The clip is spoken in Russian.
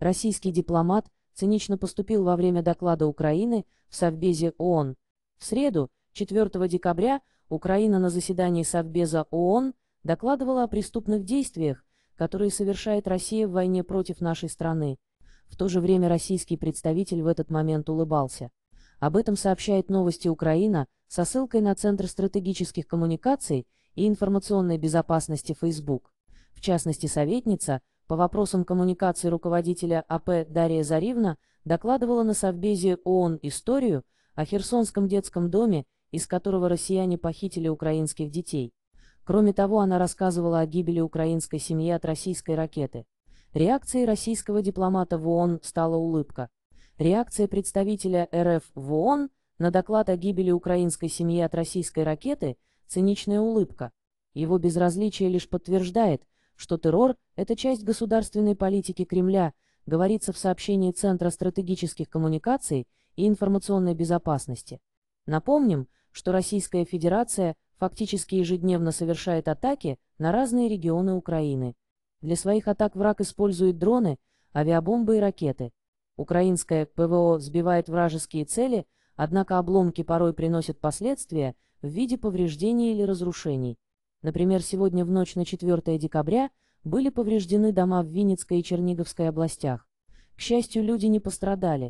Российский дипломат цинично поступил во время доклада Украины в Совбезе ООН. В среду, 4 декабря, Украина на заседании Совбеза ООН докладывала о преступных действиях, которые совершает Россия в войне против нашей страны. В то же время российский представитель в этот момент улыбался. Об этом сообщает новости Украина со ссылкой на Центр стратегических коммуникаций и информационной безопасности Facebook. В частности, советница по вопросам коммуникации руководителя АП Дарья Заривна докладывала на Совбезе ООН историю о Херсонском детском доме, из которого россияне похитили украинских детей. Кроме того, она рассказывала о гибели украинской семьи от российской ракеты. Реакцией российского дипломата в ООН стала улыбка. Реакция представителя РФ в ООН на доклад о гибели украинской семьи от российской ракеты – циничная улыбка. Его безразличие лишь подтверждает, что террор – это часть государственной политики Кремля, говорится в сообщении Центра стратегических коммуникаций и информационной безопасности. Напомним, что Российская Федерация фактически ежедневно совершает атаки на разные регионы Украины. Для своих атак враг использует дроны, авиабомбы и ракеты. Украинское ПВО сбивает вражеские цели, однако обломки порой приносят последствия в виде повреждений или разрушений. Например, сегодня в ночь на 4 декабря были повреждены дома в Винницкой и Черниговской областях. К счастью, люди не пострадали,